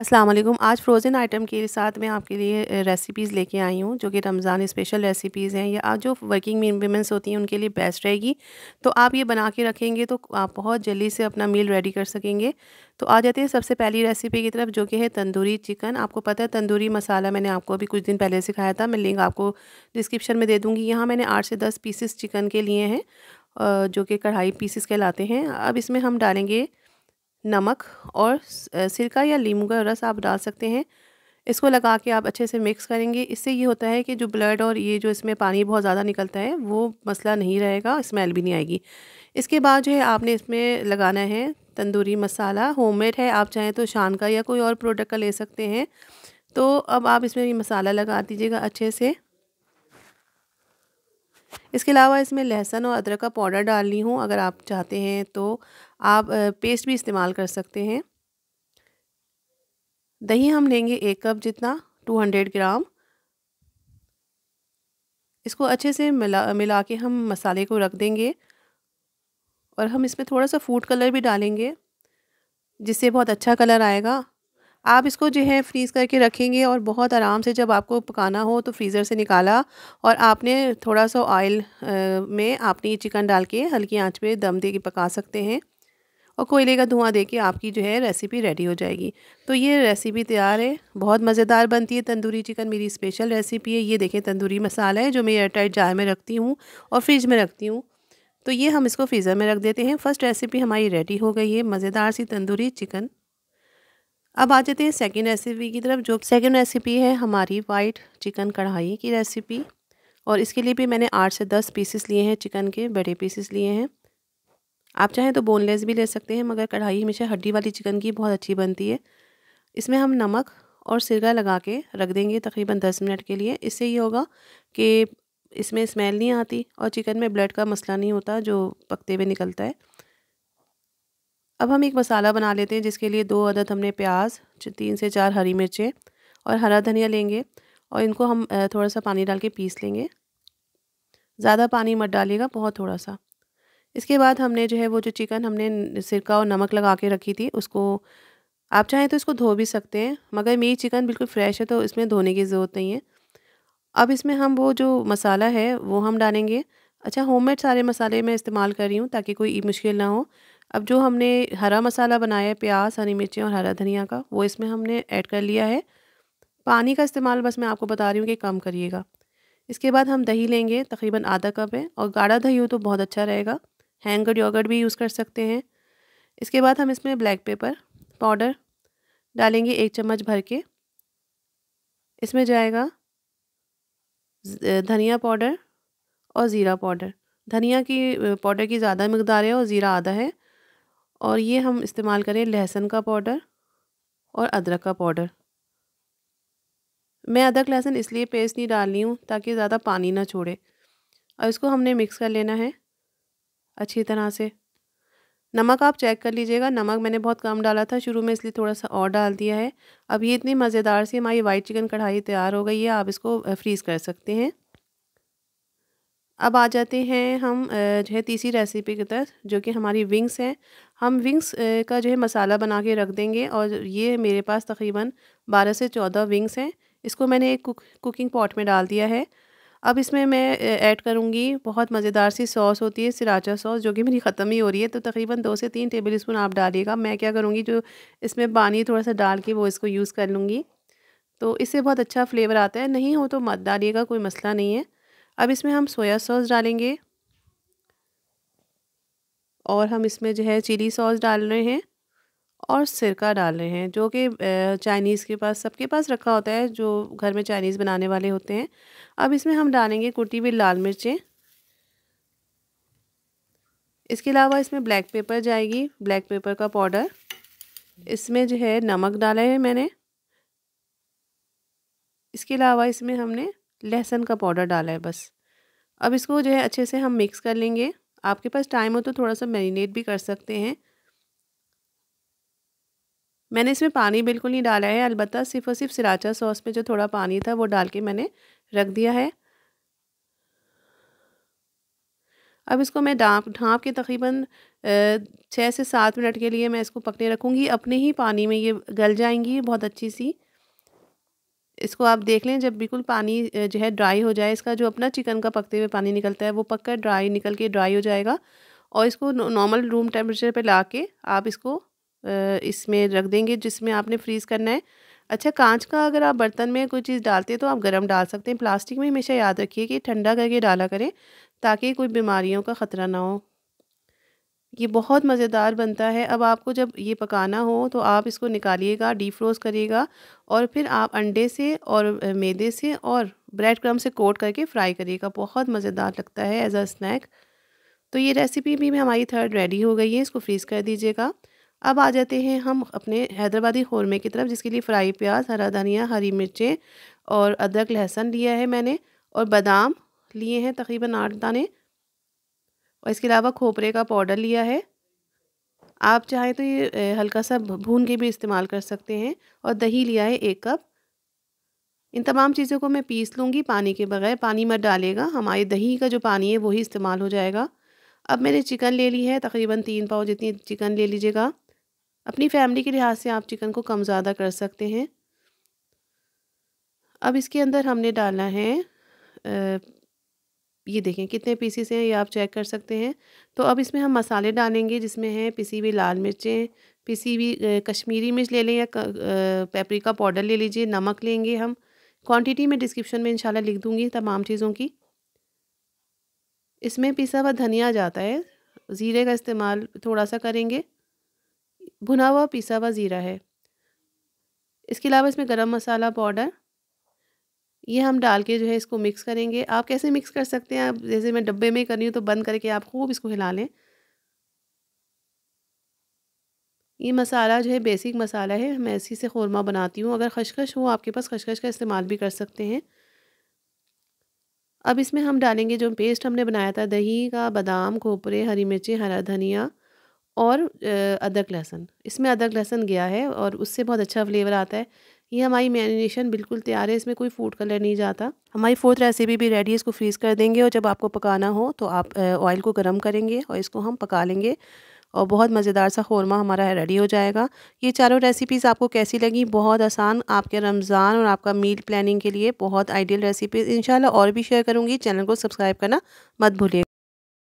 असलम आज frozen item के साथ मैं आपके लिए रेसिपीज़ लेके आई हूँ जो कि रमज़ान स्पेशल रेसिपीज़ हैं या जो वर्किंग वीमेंस होती हैं उनके लिए बेस्ट रहेगी तो आप ये बना के रखेंगे तो आप बहुत जल्दी से अपना मील रेडी कर सकेंगे तो आ जाते हैं सबसे पहली रेसिपी की तरफ जो कि है तंदूरी चिकन आपको पता है तंदूरी मसाला मैंने आपको अभी कुछ दिन पहले सिखाया था मैं लिंक आपको डिस्क्रिप्शन में दे दूँगी यहाँ मैंने आठ से दस पीसेस चिकन के लिए हैं जो कि कढ़ाई पीसेस कहलाते हैं अब इसमें हम डालेंगे नमक और सिरका या लीमू का रस आप डाल सकते हैं इसको लगा के आप अच्छे से मिक्स करेंगे इससे ये होता है कि जो ब्लड और ये जो इसमें पानी बहुत ज़्यादा निकलता है वो मसला नहीं रहेगा स्मेल भी नहीं आएगी इसके बाद जो है आपने इसमें लगाना है तंदूरी मसाला होममेड है आप चाहें तो शान का या कोई और प्रोडक्ट का ले सकते हैं तो अब आप इसमें ये मसाला लगा दीजिएगा अच्छे से इसके अलावा इसमें लहसुन और अदरक का पाउडर डाल ली हूँ अगर आप चाहते हैं तो आप पेस्ट भी इस्तेमाल कर सकते हैं दही हम लेंगे एक कप जितना 200 ग्राम इसको अच्छे से मिला मिला के हम मसाले को रख देंगे और हम इसमें थोड़ा सा फूड कलर भी डालेंगे जिससे बहुत अच्छा कलर आएगा आप इसको जो है फ्रीज़ करके रखेंगे और बहुत आराम से जब आपको पकाना हो तो फ्रीज़र से निकाला और आपने थोड़ा सा ऑयल में आपने ये चिकन डाल के हल्की आंच पे दम दे के पका सकते हैं और कोयले का धुआं दे के आपकी जो है रेसिपी रेडी हो जाएगी तो ये रेसिपी तैयार है बहुत मज़ेदार बनती है तंदूरी चिकन मेरी स्पेशल रेसिपी है ये देखें तंदूरी मसाला है जो मैं एयरटाइट जार में रखती हूँ और फ्रिज में रखती हूँ तो ये हम इसको फ्रीज़र में रख देते हैं फ़र्स्ट रेसिपी हमारी रेडी हो गई है मज़ेदार सी तंदूरी चिकन अब आ जाते हैं सेकेंड रेसिपी की तरफ जो सेकेंड रेसिपी है हमारी वाइट चिकन कढ़ाई की रेसिपी और इसके लिए भी मैंने आठ से दस पीसेस लिए हैं चिकन के बड़े पीसेस लिए हैं आप चाहें तो बोनलेस भी ले सकते हैं मगर कढ़ाई हमेशा हड्डी वाली चिकन की बहुत अच्छी बनती है इसमें हम नमक और सिरका लगा के रख देंगे तकरीबन दस मिनट के लिए इससे ये होगा कि इसमें स्मेल नहीं आती और चिकन में ब्लड का मसला नहीं होता जो पकते हुए निकलता है अब हम एक मसाला बना लेते हैं जिसके लिए दो अदद हमने प्याज तीन से चार हरी मिर्चें और हरा धनिया लेंगे और इनको हम थोड़ा सा पानी डाल के पीस लेंगे ज़्यादा पानी मत डालिएगा बहुत थोड़ा सा इसके बाद हमने जो है वो जो चिकन हमने सिरका और नमक लगा के रखी थी उसको आप चाहें तो इसको धो भी सकते हैं मगर मेरी चिकन बिल्कुल फ्रेश है तो इसमें धोने की ज़रूरत नहीं है अब इसमें हम वो जो मसाला है वो हम डालेंगे अच्छा होममेड सारे मसाले मैं इस्तेमाल कर रही हूँ ताकि कोई मुश्किल ना हो अब जो हमने हरा मसाला बनाया है प्याज हरी मिर्ची और हरा धनिया का वो इसमें हमने ऐड कर लिया है पानी का इस्तेमाल बस मैं आपको बता रही हूँ कि कम करिएगा इसके बाद हम दही लेंगे तकरीबन आधा कप है और गाढ़ा दही हो तो बहुत अच्छा रहेगा हैंगर योगर्ट भी यूज़ कर सकते हैं इसके बाद हम इसमें ब्लैक पेपर पाउडर डालेंगे एक चम्मच भर के इसमें जाएगा धनिया पाउडर और ज़ीरा पाउडर धनिया की पाउडर की ज़्यादा मकदार है और ज़ीरा आधा है और ये हम इस्तेमाल करें लहसुन का पाउडर और अदरक का पाउडर मैं अदरक लहसुन इसलिए पेस्ट नहीं डाल रही हूँ ताकि ज़्यादा पानी ना छोड़े और इसको हमने मिक्स कर लेना है अच्छी तरह से नमक आप चेक कर लीजिएगा नमक मैंने बहुत कम डाला था शुरू में इसलिए थोड़ा सा और डाल दिया है अब ये इतनी मज़ेदार सी हमारी वाइट चिकन कढ़ाई तैयार हो गई है आप इसको फ्रीज़ कर सकते हैं अब आ जाते हैं हम जो है तीसरी रेसिपी की तरफ जो कि हमारी विंग्स हैं हम विंग्स का जो है मसाला बना के रख देंगे और ये मेरे पास तकरीबन बारह से चौदह विंग्स हैं इसको मैंने एक कुक कुकिंग पॉट में डाल दिया है अब इसमें मैं ऐड करूँगी बहुत मज़ेदार सी सॉस होती है सिराचा सॉस जो कि मेरी ख़त्म ही हो रही है तो तकरीबन दो से तीन टेबल स्पून आप डालिएगा मैं क्या करूँगी जो इसमें पानी थोड़ा सा डाल के वो इसको यूज़ कर लूँगी तो इससे बहुत अच्छा फ्लेवर आता है नहीं हो तो मत डालिएगा कोई मसला नहीं है अब इसमें हम सोया सॉस डालेंगे और हम इसमें जो है चिली सॉस डाल रहे हैं और सिरका डाल रहे हैं जो कि चाइनीज़ के पास सबके पास रखा होता है जो घर में चाइनीज़ बनाने वाले होते हैं अब इसमें हम डालेंगे कुटी हुई लाल मिर्चें इसके अलावा इसमें ब्लैक पेपर जाएगी ब्लैक पेपर का पाउडर इसमें जो है नमक डाला है मैंने इसके अलावा इसमें हमने लहसुन का पाउडर डाला है बस अब इसको जो है अच्छे से हम मिक्स कर लेंगे आपके पास टाइम हो तो थोड़ा सा मैरिनेट भी कर सकते हैं मैंने इसमें पानी बिल्कुल नहीं डाला है अलबत्त सिर्फ और सिर्फ सिराचा सॉस में जो थोड़ा पानी था वो डाल के मैंने रख दिया है अब इसको मैं ढाँप ढाँप के तकरीबन छः से सात मिनट के लिए मैं इसको पकने रखूँगी अपने ही पानी में ये गल जाएंगी बहुत अच्छी सी इसको आप देख लें जब बिल्कुल पानी जो है ड्राई हो जाए इसका जो अपना चिकन का पकते हुए पानी निकलता है वो पक कर ड्राई निकल के ड्राई हो जाएगा और इसको नॉर्मल रूम टेम्परेचर पे ला के आप इसको इसमें रख देंगे जिसमें आपने फ्रीज़ करना है अच्छा कांच का अगर आप बर्तन में कोई चीज़ डालते हैं तो आप गर्म डाल सकते हैं प्लास्टिक में हमेशा याद रखिए कि ठंडा करके डाला करें ताकि कोई बीमारियों का ख़तरा ना हो ये बहुत मज़ेदार बनता है अब आपको जब ये पकाना हो तो आप इसको निकालिएगा डीफ्रोज़ करिएगा और फिर आप अंडे से और मैदे से और ब्रेड क्रम से कोट करके फ्राई करिएगा बहुत मज़ेदार लगता है एज अ स्नैक तो ये रेसिपी भी हमारी थर्ड रेडी हो गई है इसको फ्रीज़ कर दीजिएगा अब आ जाते हैं हम अपने हैदराबादी खोरमे की तरफ जिसके लिए फ्राई प्याज हरा धनिया हरी मिर्चें और अदरक लहसुन लिया है मैंने और बादाम लिए हैं तकरीबन आठ दाने और इसके अलावा खोपरे का पाउडर लिया है आप चाहें तो ये हल्का सा भून के भी इस्तेमाल कर सकते हैं और दही लिया है एक कप इन तमाम चीज़ों को मैं पीस लूँगी पानी के बगैर पानी मत डालेगा हमारे दही का जो पानी है वही इस्तेमाल हो जाएगा अब मैंने चिकन ले ली है तकरीबन तीन पाव जितनी चिकन ले लीजिएगा अपनी फैमिली के लिहाज से आप चिकन को कम ज़्यादा कर सकते हैं अब इसके अंदर हमने डालना है आ, ये देखें कितने पीसीस हैं ये आप चेक कर सकते हैं तो अब इसमें हम मसाले डालेंगे जिसमें हैं पिसी हुई लाल मिर्चें पिसी हुई कश्मीरी मिर्च ले लें या पेपरिका पाउडर ले लीजिए नमक लेंगे हम क्वांटिटी में डिस्क्रिप्शन में इंशाल्लाह लिख दूंगी तमाम चीज़ों की इसमें पिसा हुआ धनिया जाता है ज़ीरे का इस्तेमाल थोड़ा सा करेंगे भुना हुआ पिसा हुआ ज़ीरा है इसके अलावा इसमें गरम मसाला पाउडर ये हम डाल के जो है इसको मिक्स करेंगे आप कैसे मिक्स कर सकते हैं आप जैसे मैं डब्बे में कर रही हूँ तो बंद करके आप खूब इसको हिला लें ये मसाला जो है बेसिक मसाला है मैं इसी से खोरमा बनाती हूँ अगर खशखश हो आपके पास खशखश का इस्तेमाल भी कर सकते हैं अब इसमें हम डालेंगे जो पेस्ट हमने बनाया था दही का बादाम खोपरे हरी मिर्ची हरा धनिया और अदरक लहसुन इसमें अदरक लहसुन गया है और उससे बहुत अच्छा फ्लेवर आता है ये हमारी मैरिनेशन बिल्कुल तैयार है इसमें कोई फूड कलर नहीं जाता हमारी फोर्थ रेसिपी भी रेडी है इसको फ्रीज़ कर देंगे और जब आपको पकाना हो तो आप ऑयल को गर्म करेंगे और इसको हम पका लेंगे और बहुत मज़ेदार सा खोरमा हमारा रेडी हो जाएगा ये चारों रेसिपीज़ आपको कैसी लगी बहुत आसान आपके रमज़ान और आपका मील प्लानिंग के लिए बहुत आइडियल रेसिपीज़ इन और भी शेयर करूँगी चैनल को सब्सक्राइब करना मत भूलिए